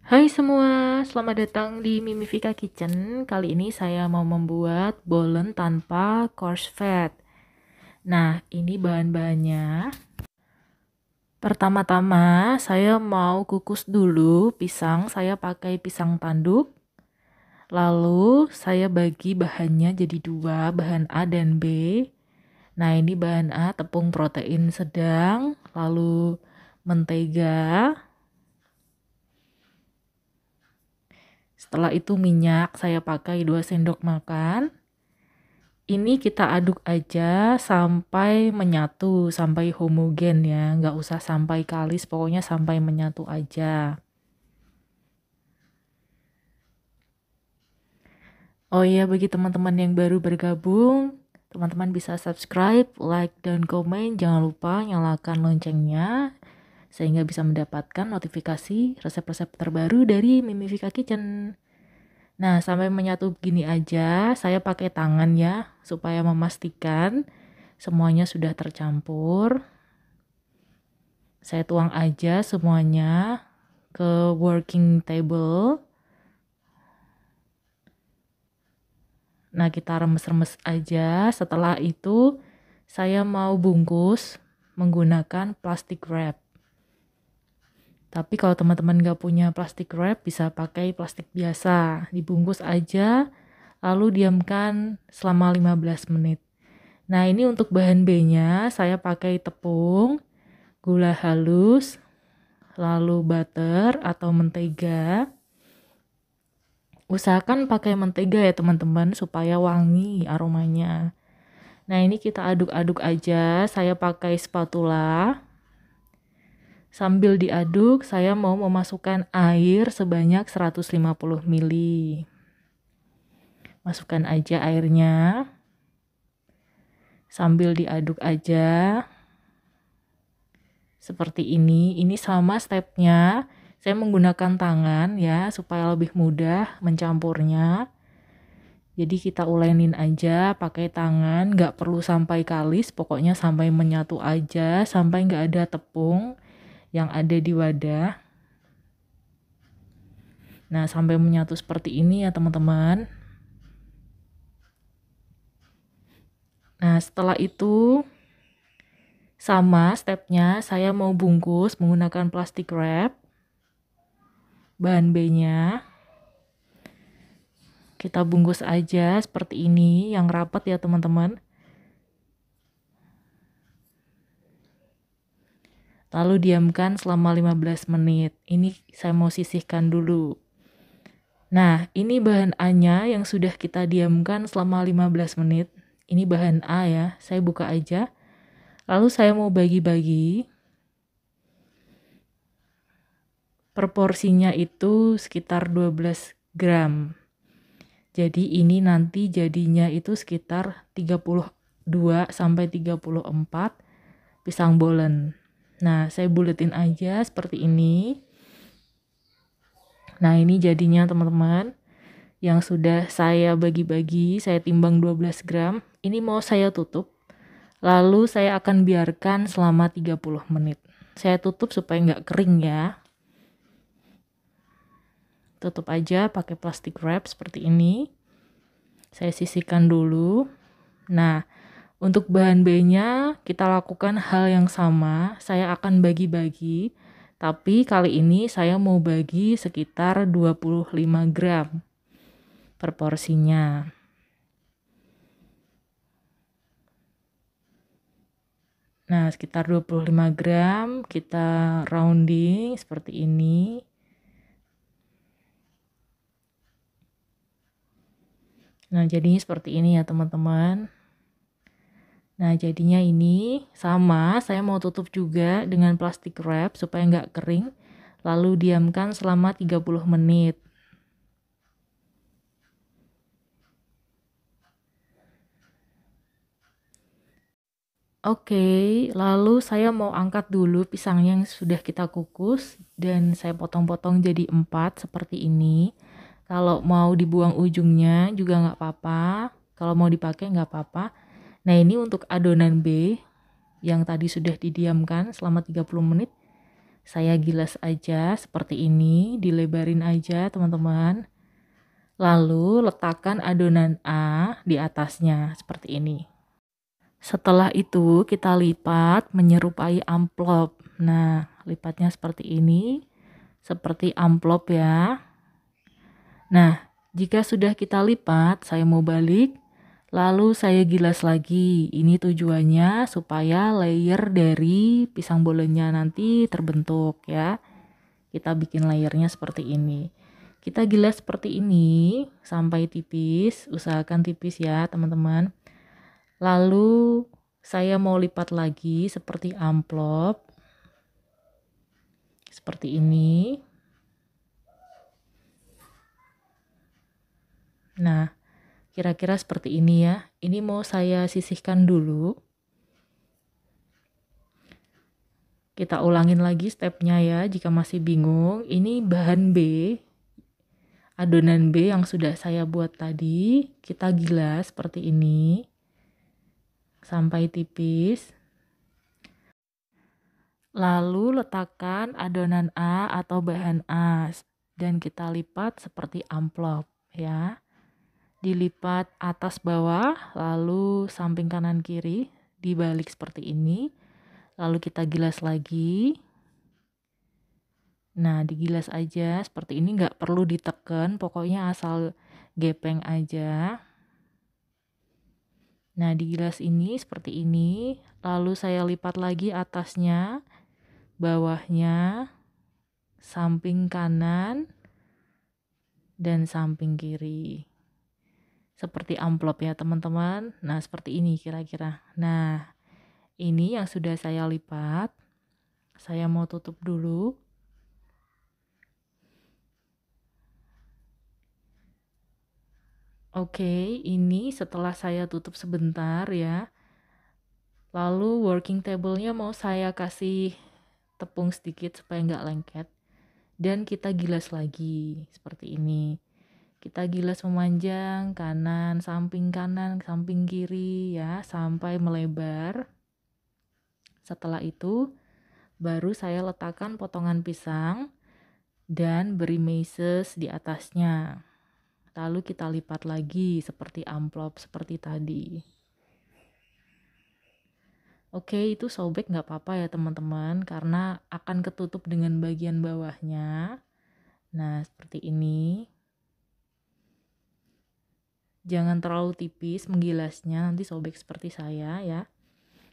Hai semua, selamat datang di Mimifika Kitchen. Kali ini saya mau membuat bolen tanpa coarse fat. Nah, ini bahan-bahannya. Pertama-tama, saya mau kukus dulu pisang. Saya pakai pisang tanduk. Lalu, saya bagi bahannya jadi dua, bahan A dan B. Nah, ini bahan A tepung protein sedang, lalu mentega, Setelah itu minyak saya pakai 2 sendok makan. Ini kita aduk aja sampai menyatu, sampai homogen ya. Nggak usah sampai kalis, pokoknya sampai menyatu aja. Oh iya, bagi teman-teman yang baru bergabung, teman-teman bisa subscribe, like, dan komen. Jangan lupa nyalakan loncengnya sehingga bisa mendapatkan notifikasi resep-resep terbaru dari Mimifika Kitchen. Nah, sampai menyatu begini aja, saya pakai tangan ya, supaya memastikan semuanya sudah tercampur. Saya tuang aja semuanya ke working table. Nah, kita remes-remes aja. Setelah itu, saya mau bungkus menggunakan plastik wrap. Tapi kalau teman-teman nggak punya plastik wrap, bisa pakai plastik biasa. Dibungkus aja, lalu diamkan selama 15 menit. Nah, ini untuk bahan B-nya saya pakai tepung, gula halus, lalu butter atau mentega. Usahakan pakai mentega ya teman-teman supaya wangi aromanya. Nah, ini kita aduk-aduk aja. Saya pakai spatula. Sambil diaduk, saya mau memasukkan air sebanyak 150 ml. Masukkan aja airnya. Sambil diaduk aja. Seperti ini, ini sama stepnya. Saya menggunakan tangan ya, supaya lebih mudah mencampurnya. Jadi kita ulenin aja pakai tangan, nggak perlu sampai kalis, pokoknya sampai menyatu aja, sampai nggak ada tepung yang ada di wadah. Nah, sampai menyatu seperti ini ya, teman-teman. Nah, setelah itu sama stepnya, saya mau bungkus menggunakan plastik wrap. Bahan B-nya kita bungkus aja seperti ini yang rapat ya, teman-teman. lalu diamkan selama 15 menit. Ini saya mau sisihkan dulu. Nah, ini bahan A-nya yang sudah kita diamkan selama 15 menit. Ini bahan A ya, saya buka aja. Lalu saya mau bagi-bagi. Proporsinya itu sekitar 12 gram. Jadi ini nanti jadinya itu sekitar 32 sampai 34 pisang bolen. Nah, saya buletin aja seperti ini. Nah, ini jadinya teman-teman yang sudah saya bagi-bagi, saya timbang 12 gram. Ini mau saya tutup. Lalu saya akan biarkan selama 30 menit. Saya tutup supaya nggak kering ya. Tutup aja pakai plastik wrap seperti ini. Saya sisihkan dulu. Nah, untuk bahan B-nya, kita lakukan hal yang sama. Saya akan bagi-bagi, tapi kali ini saya mau bagi sekitar 25 gram per porsinya. Nah, sekitar 25 gram kita rounding seperti ini. Nah, jadi seperti ini ya, teman-teman. Nah jadinya ini sama, saya mau tutup juga dengan plastik wrap supaya nggak kering. Lalu diamkan selama 30 menit. Oke, okay, lalu saya mau angkat dulu pisangnya yang sudah kita kukus dan saya potong-potong jadi empat seperti ini. Kalau mau dibuang ujungnya juga nggak apa-apa, kalau mau dipakai nggak apa-apa. Nah ini untuk adonan B yang tadi sudah didiamkan selama 30 menit. Saya gilas aja seperti ini, dilebarin aja teman-teman. Lalu letakkan adonan A di atasnya seperti ini. Setelah itu kita lipat menyerupai amplop. Nah, lipatnya seperti ini, seperti amplop ya. Nah, jika sudah kita lipat, saya mau balik Lalu saya gilas lagi. Ini tujuannya supaya layer dari pisang bolenya nanti terbentuk ya. Kita bikin layernya seperti ini. Kita gilas seperti ini sampai tipis. Usahakan tipis ya, teman-teman. Lalu saya mau lipat lagi seperti amplop. Seperti ini. Nah, kira-kira seperti ini ya. Ini mau saya sisihkan dulu. Kita ulangin lagi stepnya ya jika masih bingung. Ini bahan B, adonan B yang sudah saya buat tadi. Kita gilas seperti ini sampai tipis. Lalu letakkan adonan A atau bahan A dan kita lipat seperti amplop ya dilipat atas bawah, lalu samping kanan kiri dibalik seperti ini. Lalu kita gilas lagi. Nah, digilas aja seperti ini nggak perlu ditekan, pokoknya asal gepeng aja. Nah, digilas ini seperti ini, lalu saya lipat lagi atasnya, bawahnya, samping kanan, dan samping kiri seperti amplop ya teman-teman. Nah, seperti ini kira-kira. Nah, ini yang sudah saya lipat. Saya mau tutup dulu. Oke, ini setelah saya tutup sebentar ya. Lalu working table-nya mau saya kasih tepung sedikit supaya nggak lengket. Dan kita gilas lagi seperti ini kita gilas memanjang kanan, samping kanan, samping kiri ya, sampai melebar. Setelah itu, baru saya letakkan potongan pisang dan beri meses di atasnya. Lalu kita lipat lagi seperti amplop seperti tadi. Oke, itu sobek nggak apa-apa ya teman-teman, karena akan ketutup dengan bagian bawahnya. Nah, seperti ini. Jangan terlalu tipis menggilasnya, nanti sobek seperti saya ya.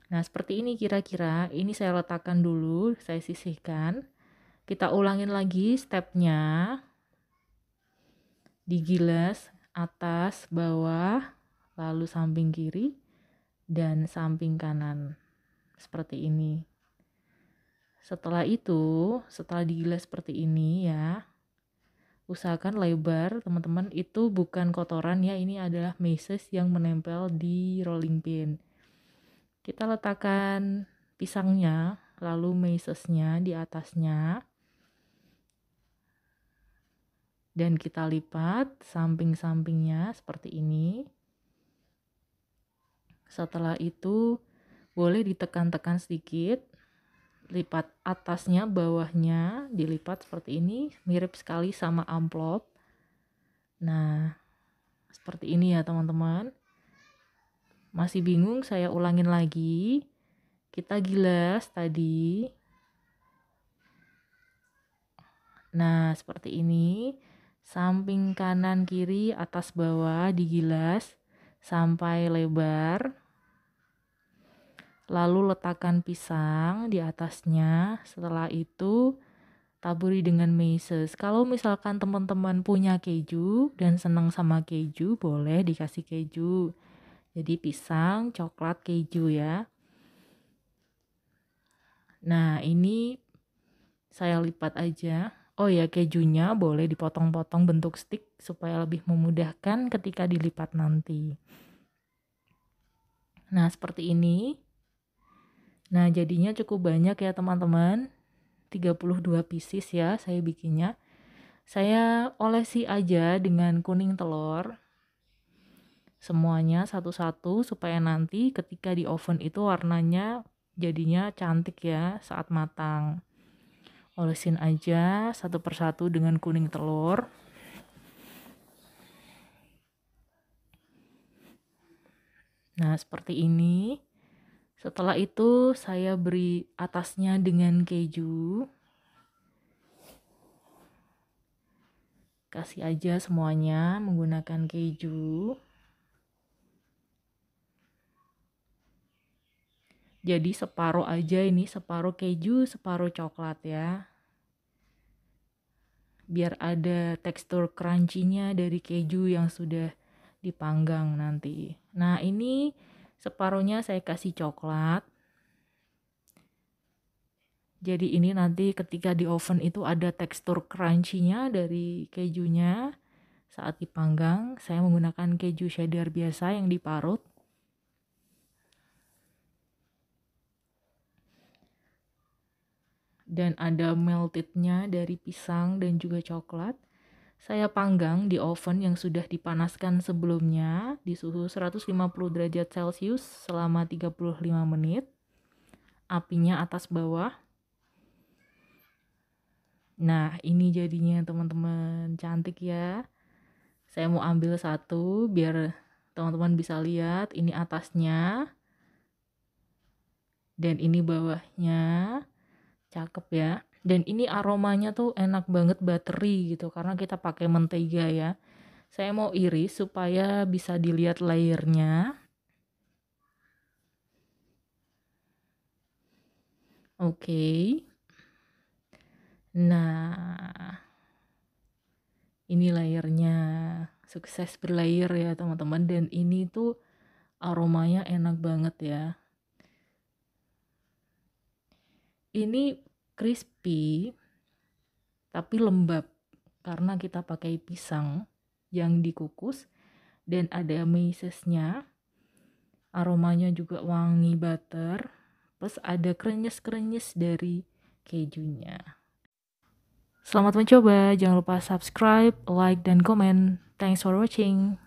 Nah, seperti ini kira-kira. Ini saya letakkan dulu, saya sisihkan. Kita ulangin lagi stepnya. Digilas atas, bawah, lalu samping kiri, dan samping kanan. Seperti ini. Setelah itu, setelah digilas seperti ini ya, usahakan lebar teman-teman itu bukan kotoran ya ini adalah meses yang menempel di rolling pin kita letakkan pisangnya lalu mesesnya di atasnya dan kita lipat samping-sampingnya seperti ini. Setelah itu boleh ditekan-tekan sedikit lipat atasnya bawahnya dilipat seperti ini mirip sekali sama amplop nah seperti ini ya teman-teman masih bingung saya ulangin lagi kita gilas tadi nah seperti ini samping kanan kiri atas bawah digilas sampai lebar Lalu letakkan pisang di atasnya. Setelah itu taburi dengan meses. Kalau misalkan teman-teman punya keju dan senang sama keju, boleh dikasih keju. Jadi pisang, coklat, keju ya. Nah, ini saya lipat aja. Oh ya, kejunya boleh dipotong-potong bentuk stick supaya lebih memudahkan ketika dilipat nanti. Nah, seperti ini. Nah, jadinya cukup banyak ya teman-teman. 32 pieces ya saya bikinnya. Saya olesi aja dengan kuning telur. Semuanya satu-satu supaya nanti ketika di oven itu warnanya jadinya cantik ya saat matang. Olesin aja satu persatu dengan kuning telur. Nah, seperti ini. Setelah itu saya beri atasnya dengan keju. Kasih aja semuanya menggunakan keju. Jadi separuh aja ini, separuh keju, separuh coklat ya. Biar ada tekstur crunchy-nya dari keju yang sudah dipanggang nanti. Nah, ini separuhnya saya kasih coklat jadi ini nanti ketika di oven itu ada tekstur crunchy-nya dari kejunya saat dipanggang saya menggunakan keju cheddar biasa yang diparut dan ada meltednya dari pisang dan juga coklat saya panggang di oven yang sudah dipanaskan sebelumnya di suhu 150 derajat Celcius selama 35 menit. Apinya atas bawah. Nah, ini jadinya teman-teman cantik ya. Saya mau ambil satu biar teman-teman bisa lihat ini atasnya dan ini bawahnya. Cakep ya dan ini aromanya tuh enak banget bateri gitu karena kita pakai mentega ya saya mau iris supaya bisa dilihat layernya oke okay. nah ini layernya sukses berlayer ya teman-teman dan ini tuh aromanya enak banget ya ini crispy tapi lembab karena kita pakai pisang yang dikukus dan ada mesesnya aromanya juga wangi butter plus ada krenyes-krenyes dari kejunya selamat mencoba jangan lupa subscribe like dan komen thanks for watching